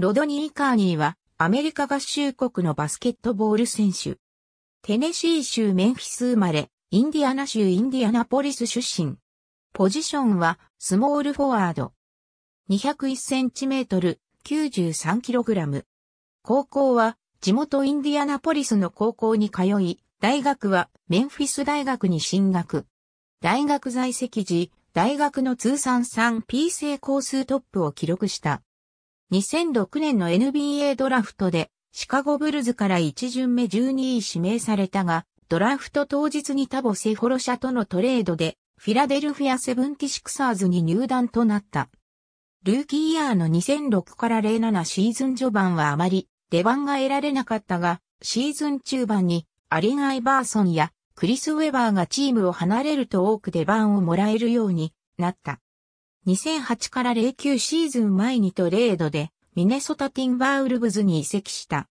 ロドニー・カーニーはアメリカ合衆国のバスケットボール選手。テネシー州メンフィス生まれ、インディアナ州インディアナポリス出身。ポジションはスモールフォワード。2 0 1センチメートル、93kg。高校は地元インディアナポリスの高校に通い、大学はメンフィス大学に進学。大学在籍時、大学の通算 3P 成功数トップを記録した。2006年の NBA ドラフトでシカゴブルズから1巡目12位指名されたが、ドラフト当日にタボセフォロ社とのトレードでフィラデルフィアセブンティシクサーズに入団となった。ルーキーイヤーの2006から07シーズン序盤はあまり出番が得られなかったが、シーズン中盤にアリン・アイバーソンやクリス・ウェバーがチームを離れると多く出番をもらえるようになった。2008から09シーズン前にトレードでミネソタティンバーウルブズに移籍した。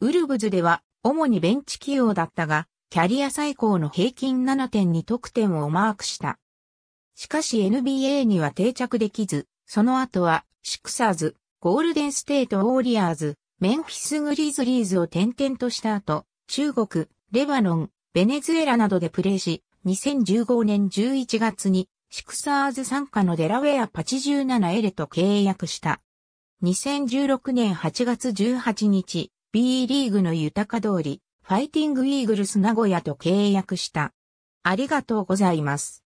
ウルブズでは主にベンチ起用だったが、キャリア最高の平均7.2得点をマークした。しかし NBA には定着できず、その後はシクサーズ、ゴールデンステートウォーリアーズ、メンフィスグリーズリーズを転々とした後、中国、レバノン、ベネズエラなどでプレーし、2015年11月にシクサーズ参加のデラウェア87エレと契約した。2016年8月18日、B リーグの豊か通り、ファイティングイーグルス名古屋と契約した。ありがとうございます。